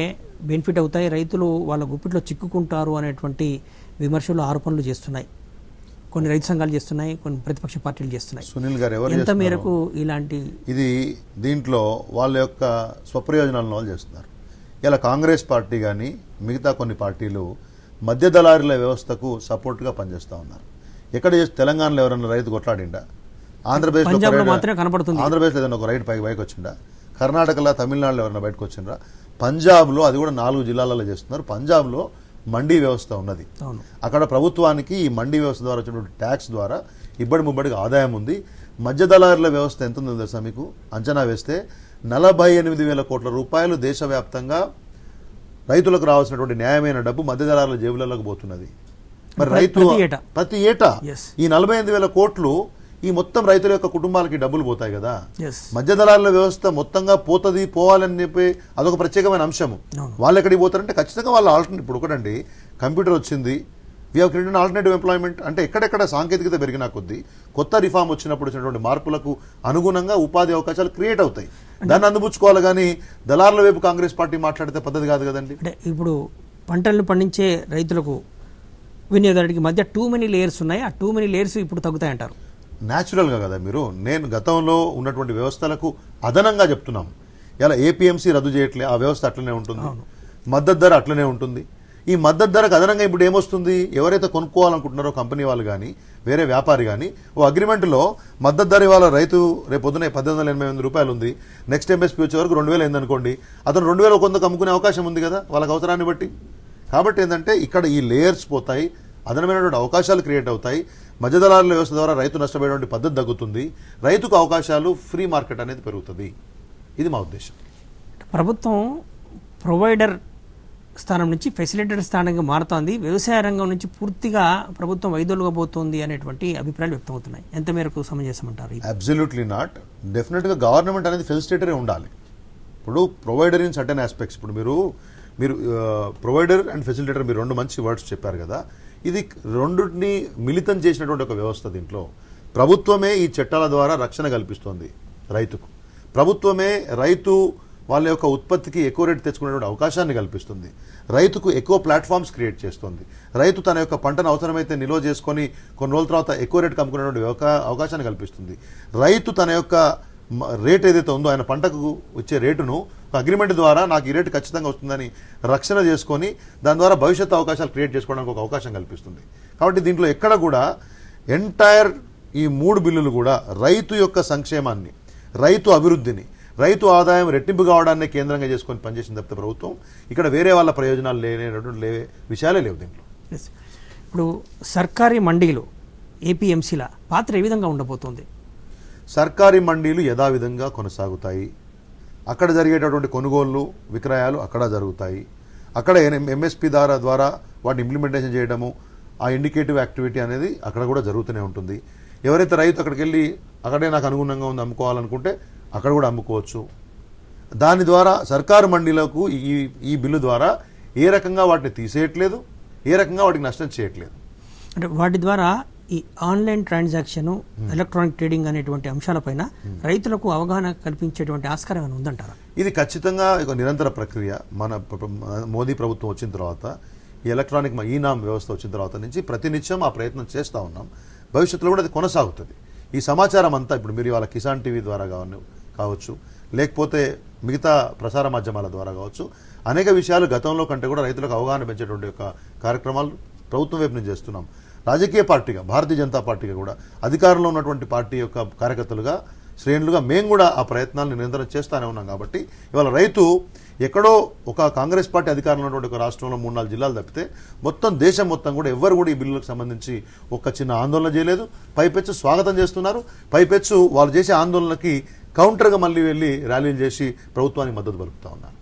బెనిఫిట్ అవుతాయి రైతులు వాళ్ళ గుప్పిట్లో చిక్కుకుంటారు అనేటువంటి విమర్శలు ఆరోపణలు చేస్తున్నాయి కొన్ని రైతు సంఘాలు చేస్తున్నాయి కొన్ని ప్రతిపక్ష పార్టీలు చేస్తున్నాయి సునీల్ గారు ఎవరు ఎంత మేరకు ఇలాంటి ఇది దీంట్లో వాళ్ళ యొక్క స్వప్రయోజనాలను వాళ్ళు చేస్తున్నారు ఇలా కాంగ్రెస్ పార్టీ కానీ మిగతా కొన్ని పార్టీలు మధ్య దళారుల వ్యవస్థకు సపోర్ట్గా పనిచేస్తూ ఉన్నారు ఎక్కడ తెలంగాణలో ఎవరైనా రైతు కొట్లాడిండా ఆంధ్రప్రదేశ్ లో ఒక రైట్ పైకి బయటకు వచ్చిందా కర్ణాటకలో తమిళనాడులో ఎవరైనా బయటకు వచ్చిండ్రా లో అది కూడా నాలుగు జిల్లాలలో చేస్తున్నారు పంజాబ్లో మండీ వ్యవస్థ ఉన్నది అక్కడ ప్రభుత్వానికి ఈ మండీ వ్యవస్థ ద్వారా వచ్చినటువంటి ట్యాక్స్ ద్వారా ఇబ్బడి ముబ్బడికి ఆదాయం ఉంది మధ్య దళారుల వ్యవస్థ ఎంత ఉందో తెలుసా మీకు అంచనా వేస్తే నలభై ఎనిమిది వేల కోట్ల రూపాయలు దేశవ్యాప్తంగా రైతులకు రావాల్సినటువంటి న్యాయమైన డబ్బు మధ్య దళారుల జేబులలోకి పోతున్నది మరి రైతు ప్రతి ఏటా ఈ నలభై ఎనిమిది వేల కోట్లు ఈ మొత్తం రైతుల యొక్క కుటుంబాలకి డబ్బులు పోతాయి కదా మధ్య దళాల వ్యవస్థ మొత్తంగా పోతుంది పోవాలని చెప్పి అదొక ప్రత్యేకమైన అంశము వాళ్ళు ఎక్కడికి పోతారంటే ఖచ్చితంగా వాళ్ళ ఆల్టర్నేట్ ఇప్పుడు ఒకటండి కంప్యూటర్ వచ్చింది we have created alternative employment అంటే ఎక్కడెక్కడ సాంకేతికత పెరిగిన కొద్దీ కొత్త రిఫార్మ్ వచ్చినప్పుడు వచ్చినటువంటి మార్పులకు అనుగుణంగా ఉపాధి అవకాశాలు క్రియేట్ అవుతాయి దాన్ని అందుపుచ్చుకోవాలి కానీ దళారుల వైపు కాంగ్రెస్ పార్టీ మాట్లాడితే పద్ధతి కాదు కదండి అంటే ఇప్పుడు పంటలను పండించే రైతులకు వినియోగదారుడికి మధ్య టూ మెనీ లేయర్స్ ఉన్నాయి ఆ టూ మెనీ లేయర్స్ ఇప్పుడు తగ్గుతాయంటారు న్యాచురల్గా కదా మీరు నేను గతంలో ఉన్నటువంటి వ్యవస్థలకు అదనంగా చెప్తున్నాం ఇలా ఏపీఎంసీ రద్దు చేయట్లే ఆ వ్యవస్థ అట్లనే ఉంటుంది మద్దతు ధర అట్లనే ఉంటుంది ఈ మద్దతు ధరకు అదనంగా ఇప్పుడు ఏమొస్తుంది ఎవరైతే కొనుక్కోవాలనుకుంటున్నారో కంపెనీ వాళ్ళు కానీ వేరే వ్యాపారి కానీ ఓ అగ్రిమెంట్లో మద్దతు ధర ఇవాళ రైతు రేపు పొద్దున పద్దెనిమిది ఎనభై ఎనిమిది రూపాయలు ఉంది నెక్స్ట్ ఎంఎస్పీ వచ్చే వరకు రెండు వేలు అయిందనుకోండి అతను రెండు వేల కొంత అమ్ముకునే అవకాశం ఉంది కదా వాళ్ళకి అవసరాన్ని బట్టి కాబట్టి ఏంటంటే ఇక్కడ ఈ లేయర్స్ పోతాయి అదనమైనటువంటి అవకాశాలు క్రియేట్ అవుతాయి మధ్యదళారుల వ్యవస్థ ద్వారా రైతు నష్టపోయేటువంటి పద్ధతి తగ్గుతుంది రైతుకు అవకాశాలు ఫ్రీ మార్కెట్ అనేది పెరుగుతుంది ఇది మా ఉద్దేశం ప్రభుత్వం ప్రొవైడర్ స్థానం నుంచి ఫెసిలిటేటర్ స్థానంగా మారుతోంది వ్యవసాయ రంగం నుంచి పూర్తిగా ప్రభుత్వం వైదొలగబోతోంది అనేటువంటి అభిప్రాయాలు వ్యక్తమవుతున్నాయి ఎంత మేరకు సమంజసమంటారు అబ్జల్యూట్లీ నాట్ డెఫినెట్గా గవర్నమెంట్ అనేది ఫెసిలిటేటరే ఉండాలి ఇప్పుడు ప్రొవైడర్ ఇన్ సర్టెన్ ఆస్పెక్ట్స్ ఇప్పుడు మీరు మీరు ప్రొవైడర్ అండ్ ఫెసిలిటేటర్ మీరు రెండు మంచి వర్డ్స్ చెప్పారు కదా ఇది రెండుని మిళితం చేసినటువంటి ఒక వ్యవస్థ దీంట్లో ప్రభుత్వమే ఈ చట్టాల ద్వారా రక్షణ కల్పిస్తోంది రైతుకు ప్రభుత్వమే రైతు వాళ్ళ యొక్క ఉత్పత్తికి ఎక్కువ రేటు తెచ్చుకునేటువంటి అవకాశాన్ని కల్పిస్తుంది రైతుకు ఎక్కువ ప్లాట్ఫామ్స్ క్రియేట్ చేస్తుంది రైతు తన యొక్క పంటను అవసరమైతే నిల్వ చేసుకొని కొన్ని రోజుల తర్వాత ఎక్కువ రేటు కమ్ముకునేటువంటి అవకాశాన్ని కల్పిస్తుంది రైతు తన యొక్క రేట్ ఏదైతే ఉందో ఆయన పంటకు వచ్చే రేటును అగ్రిమెంట్ ద్వారా నాకు ఈ రేటు ఖచ్చితంగా వస్తుందని రక్షణ చేసుకొని దాని ద్వారా భవిష్యత్ అవకాశాలు క్రియేట్ చేసుకోవడానికి ఒక అవకాశం కల్పిస్తుంది కాబట్టి దీంట్లో ఎక్కడ కూడా ఎంటైర్ ఈ మూడు బిల్లులు కూడా రైతు యొక్క సంక్షేమాన్ని రైతు అభివృద్ధిని రైతు ఆదాయం రెట్టింపు కావడాన్ని కేంద్రంగా చేసుకొని పనిచేసిన తప్పితే ప్రభుత్వం ఇక్కడ వేరే వాళ్ళ ప్రయోజనాలు లేని లేవే విషయాలే లేవు దీంట్లో ఇప్పుడు సర్కారీ మండీలు ఏపీఎంసీల పాత్ర ఏ విధంగా ఉండబోతోంది సర్కారీ మండీలు యథావిధంగా కొనసాగుతాయి అక్కడ జరిగేటటువంటి కొనుగోళ్లు విక్రయాలు అక్కడ జరుగుతాయి అక్కడ ఎంఎస్పి ద్వారా ద్వారా వాటిని ఇంప్లిమెంటేషన్ చేయడము ఆ ఇండికేటివ్ యాక్టివిటీ అనేది అక్కడ కూడా జరుగుతూనే ఉంటుంది ఎవరైతే రైతు అక్కడికి వెళ్ళి అక్కడే నాకు అనుగుణంగా ఉంది అమ్ముకోవాలనుకుంటే అక్కడ కూడా అమ్ముకోవచ్చు దాని ద్వారా సర్కారు మండీలకు ఈ ఈ బిల్లు ద్వారా ఏ రకంగా వాటిని తీసేయట్లేదు ఏ రకంగా వాటికి నష్టం చేయట్లేదు అంటే వాటి ద్వారా ఈ ఆన్లైన్ ట్రాన్సాక్షన్ ఎలక్ట్రానిక్ ట్రేడింగ్ అనేటువంటి అంశాలపైన రైతులకు అవగాహన కల్పించేటువంటి ఆస్కారం ఏమైనా ఉందంటారా ఇది ఖచ్చితంగా ఒక నిరంతర ప్రక్రియ మన మోదీ ప్రభుత్వం వచ్చిన తర్వాత ఈ ఎలక్ట్రానిక్ ఈ నామ్ వ్యవస్థ వచ్చిన తర్వాత నుంచి ప్రతినిత్యం ఆ ప్రయత్నం చేస్తూ ఉన్నాం భవిష్యత్తులో కూడా అది కొనసాగుతుంది ఈ సమాచారం అంతా ఇప్పుడు మీరు ఇవాళ కిసాన్ టీవీ ద్వారా కావచ్చు లేకపోతే మిగతా ప్రసార మాధ్యమాల ద్వారా కావచ్చు అనేక విషయాలు గతంలో కంటే కూడా రైతులకు అవగాహన పెంచేటువంటి యొక్క కార్యక్రమాలు ప్రభుత్వం వైపు నుంచి చేస్తున్నాం రాజకీయ పార్టీగా భారతీయ జనతా పార్టీగా కూడా అధికారంలో ఉన్నటువంటి పార్టీ యొక్క కార్యకర్తలుగా శ్రేణులుగా మేము కూడా ఆ ప్రయత్నాలను నిరంతరం చేస్తూనే ఉన్నాం కాబట్టి ఇవాళ రైతు ఎక్కడో ఒక కాంగ్రెస్ పార్టీ అధికారంలో ఉన్నటువంటి ఒక రాష్ట్రంలో మూడు నాలుగు జిల్లాలు తప్పితే మొత్తం దేశం మొత్తం కూడా ఎవ్వరు కూడా ఈ బిల్లులకు సంబంధించి ఒక చిన్న ఆందోళన చేయలేదు పైపెచ్చు స్వాగతం చేస్తున్నారు పైపెచ్చు వాళ్ళు చేసే ఆందోళనకి కౌంటర్గా మళ్ళీ వెళ్ళి ర్యాలీలు చేసి ప్రభుత్వానికి మద్దతు పలుకుతా ఉన్నారు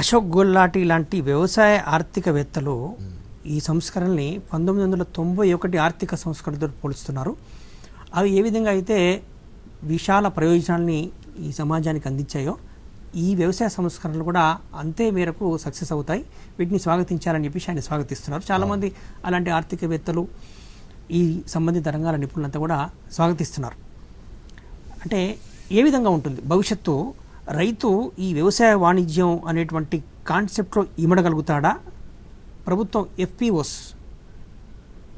అశోక్ గుల్లాటి లాంటి వ్యవసాయ ఆర్థికవేత్తలు ఈ సంస్కరణల్ని పంతొమ్మిది వందల తొంభై ఒకటి ఆర్థిక సంస్కరణతో పోలుస్తున్నారు అవి ఏ విధంగా అయితే విశాల ప్రయోజనాల్ని ఈ సమాజానికి అందించాయో ఈ వ్యవసాయ సంస్కరణలు కూడా అంతే మేరకు సక్సెస్ అవుతాయి వీటిని స్వాగతించాలని చెప్పేసి ఆయన స్వాగతిస్తున్నారు చాలామంది అలాంటి ఆర్థికవేత్తలు ఈ సంబంధిత రంగాల నిపుణులంతా కూడా స్వాగతిస్తున్నారు అంటే ఏ విధంగా ఉంటుంది భవిష్యత్తు రైతు ఈ వ్యవసాయ వాణిజ్యం అనేటువంటి కాన్సెప్ట్లో ఇమడగలుగుతాడా ప్రభుత్వం ఎఫ్పిఓస్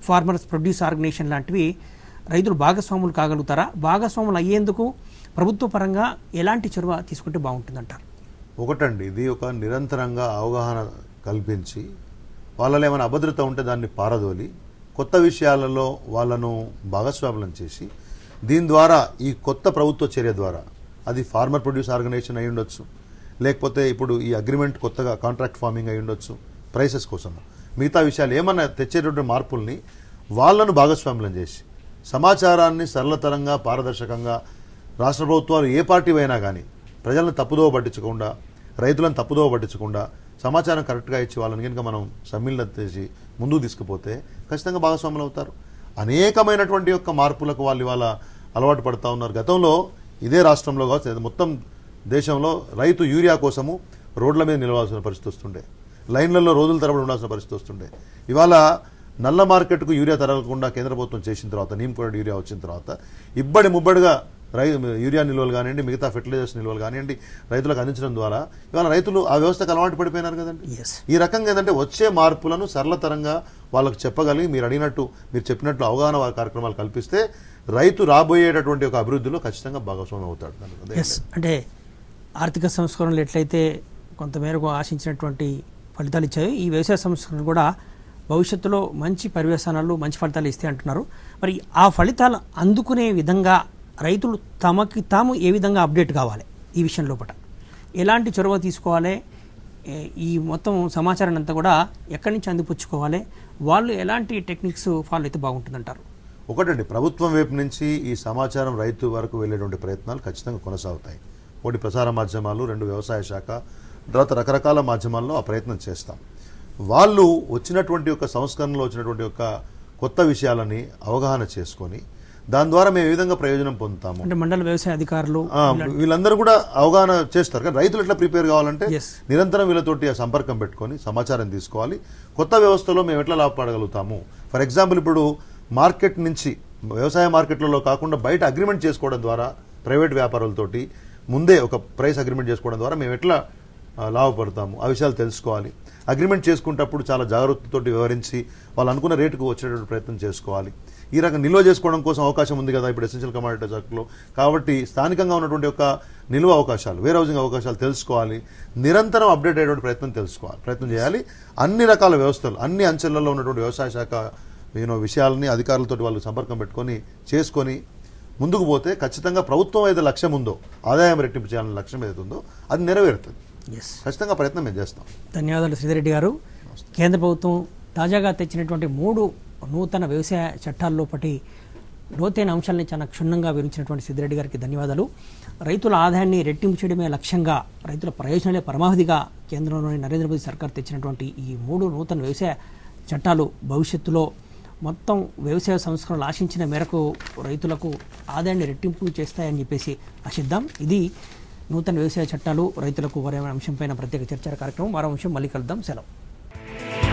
ఫార్మర్స్ ప్రొడ్యూస్ ఆర్గనైజేషన్ లాంటివి రైతులు భాగస్వాములు కాగలుగుతారా భాగస్వాములు అయ్యేందుకు ప్రభుత్వ పరంగా ఎలాంటి చొరవ తీసుకుంటే బాగుంటుందంటారు ఒకటండి ఇది ఒక నిరంతరంగా అవగాహన కల్పించి వాళ్ళలో ఏమైనా అభద్రత ఉంటే దాన్ని పారదోలి కొత్త విషయాలలో వాళ్ళను భాగస్వాములను చేసి దీని ద్వారా ఈ కొత్త ప్రభుత్వ చర్య ద్వారా అది ఫార్మర్ ప్రొడ్యూస్ ఆర్గనైజేషన్ అయి ఉండొచ్చు లేకపోతే ఇప్పుడు ఈ అగ్రిమెంట్ కొత్తగా కాంట్రాక్ట్ ఫార్మింగ్ అయి ఉండొచ్చు ప్రైసెస్ కోసం మిగతా విషయాలు ఏమన్నా తెచ్చేటువంటి మార్పుల్ని వాళ్ళను భాగస్వామ్యం చేసి సమాచారాన్ని సరళతరంగా పారదర్శకంగా రాష్ట్ర ప్రభుత్వాలు ఏ పార్టీ అయినా కానీ ప్రజలను తప్పుదోవ పట్టించకుండా రైతులను తప్పుదోవ పట్టించకుండా సమాచారం కరెక్ట్గా ఇచ్చి వాళ్ళని కనుక మనం సమ్మిళితం చేసి ముందుకు తీసుకుపోతే ఖచ్చితంగా భాగస్వాములు అవుతారు అనేకమైనటువంటి యొక్క మార్పులకు వాళ్ళు ఇవాళ అలవాటు పడుతూ ఉన్నారు గతంలో ఇదే రాష్ట్రంలో కావచ్చు మొత్తం దేశంలో రైతు యూరియా కోసము రోడ్ల మీద నిలవాల్సిన పరిస్థితి వస్తుండే లైన్లలో రోజుల తరబడి ఉండాల్సిన పరిస్థితి వస్తుండే ఇవాళ నల్ల మార్కెట్కు యూరియా తరగకుండా కేంద్ర ప్రభుత్వం చేసిన తర్వాత నీమ్ కూడా యూరియా వచ్చిన తర్వాత ఇబ్బడి ముబ్బడిగా యూరియా నిల్వలు కానివ్వండి మిగతా ఫెర్టిలైజర్స్ నిల్వలు కానివ్వండి రైతులకు అందించడం ద్వారా ఇవాళ రైతులు ఆ వ్యవస్థకు అలవాటు పడిపోయినారు కదండి ఈ రకంగా ఏంటంటే వచ్చే మార్పులను సరళతరంగా వాళ్ళకు చెప్పగలిగి మీరు అడిగినట్టు మీరు చెప్పినట్లు అవగాహన కార్యక్రమాలు కల్పిస్తే రైతు రాబోయేటటువంటి ఒక అభివృద్ధిలో ఖచ్చితంగా భాగస్వామ్యం అవుతాడు అంటే ఆర్థిక సంస్కరణలు ఎట్లయితే కొంతమేరకు ఆశించినటువంటి ఫలితాలు ఇచ్చాయి ఈ వ్యవసాయ సంస్కరణ కూడా భవిష్యత్తులో మంచి పర్యవసానాలు మంచి ఫలితాలు ఇస్తాయి అంటున్నారు మరి ఆ ఫలితాలు అందుకునే విధంగా రైతులు తమకి తాము ఏ విధంగా అప్డేట్ కావాలి ఈ విషయం లోపల ఎలాంటి చొరవ తీసుకోవాలి ఈ మొత్తం సమాచారాన్ని అంతా కూడా ఎక్కడి నుంచి అందిపుచ్చుకోవాలి వాళ్ళు ఎలాంటి టెక్నిక్స్ ఫాలో అయితే బాగుంటుందంటారు ఒకటండి ప్రభుత్వం వైపు నుంచి ఈ సమాచారం రైతు వరకు వెళ్ళేటువంటి ప్రయత్నాలు ఖచ్చితంగా కొనసాగుతాయి ఒకటి ప్రసార మాధ్యమాలు రెండు వ్యవసాయ శాఖ తర్వాత రకరకాల మాధ్యమాల్లో ఆ ప్రయత్నం చేస్తాం వాళ్ళు వచ్చినటువంటి యొక్క సంస్కరణలో వచ్చినటువంటి యొక్క కొత్త విషయాలని అవగాహన చేసుకొని దాని ద్వారా మేము ఏ విధంగా ప్రయోజనం పొందుతాము అంటే మండల వ్యవసాయ అధికారులు వీళ్ళందరూ కూడా అవగాహన చేస్తారు కానీ రైతులు ఎట్లా ప్రిపేర్ కావాలంటే నిరంతరం వీళ్ళతోటి సంపర్కం పెట్టుకొని సమాచారం తీసుకోవాలి కొత్త వ్యవస్థలో మేము ఎట్లా లాభపడగలుగుతాము ఫర్ ఎగ్జాంపుల్ ఇప్పుడు మార్కెట్ నుంచి వ్యవసాయ మార్కెట్లలో కాకుండా బయట అగ్రిమెంట్ చేసుకోవడం ద్వారా ప్రైవేట్ వ్యాపారులతోటి ముందే ఒక ప్రైస్ అగ్రిమెంట్ చేసుకోవడం ద్వారా మేము ఎట్లా లాభపడతాము ఆ విషయాలు తెలుసుకోవాలి అగ్రిమెంట్ చేసుకునేటప్పుడు చాలా జాగ్రత్తతో వివరించి వాళ్ళు అనుకున్న రేటుకు వచ్చేటటువంటి ప్రయత్నం చేసుకోవాలి ఈ రకంగా నిల్వ చేసుకోవడం కోసం అవకాశం ఉంది కదా ఇప్పుడు ఎసెన్షియల్ కమాడిటీ చట్టంలో కాబట్టి స్థానికంగా ఉన్నటువంటి యొక్క నిల్వ అవకాశాలు వేర్ హౌజింగ్ అవకాశాలు తెలుసుకోవాలి నిరంతరం అప్డేట్ అయ్యేటువంటి ప్రయత్నం తెలుసుకోవాలి ప్రయత్నం చేయాలి అన్ని రకాల వ్యవస్థలు అన్ని అంచెలలో ఉన్నటువంటి వ్యవసాయ శాఖ యూనో విషయాలని అధికారులతో వాళ్ళు సంపర్కం పెట్టుకొని చేసుకొని ముందుకు పోతే ఖచ్చితంగా ప్రభుత్వం ఏదో లక్ష్యం ఉందో ఆదాయం రెట్టింపు చేయాలనే లక్ష్యం ఏదైతే ఉందో అది నెరవేరుతుంది ఖచ్చితంగా ప్రయత్నం మేము చేస్తాం ధన్యవాదాలు శ్రీధరెడ్డి గారు కేంద్ర ప్రభుత్వం తాజాగా తెచ్చినటువంటి మూడు నూతన వ్యవసాయ చట్టాల్లోపటి లోతైన అంశాలని చాలా క్షుణ్ణంగా వివరించినటువంటి సిద్ధిరెడ్డి గారికి ధన్యవాదాలు రైతుల ఆదాయాన్ని రెట్టింపు చేయడమే లక్ష్యంగా రైతుల ప్రయోజనాలే పరమావధిగా కేంద్రంలోని నరేంద్ర మోదీ సర్కార్ తెచ్చినటువంటి ఈ మూడు నూతన వ్యవసాయ చట్టాలు భవిష్యత్తులో మొత్తం వ్యవసాయ సంస్కరణలు ఆశించిన మేరకు రైతులకు ఆదాయాన్ని రెట్టింపు చేస్తాయని చెప్పేసి ఆశిద్దాం ఇది నూతన వ్యవసాయ చట్టాలు రైతులకు వరే అంశంపైన ప్రత్యేక చర్చా కార్యక్రమం మరో అంశం మళ్ళీ కలుద్దాం సెలవు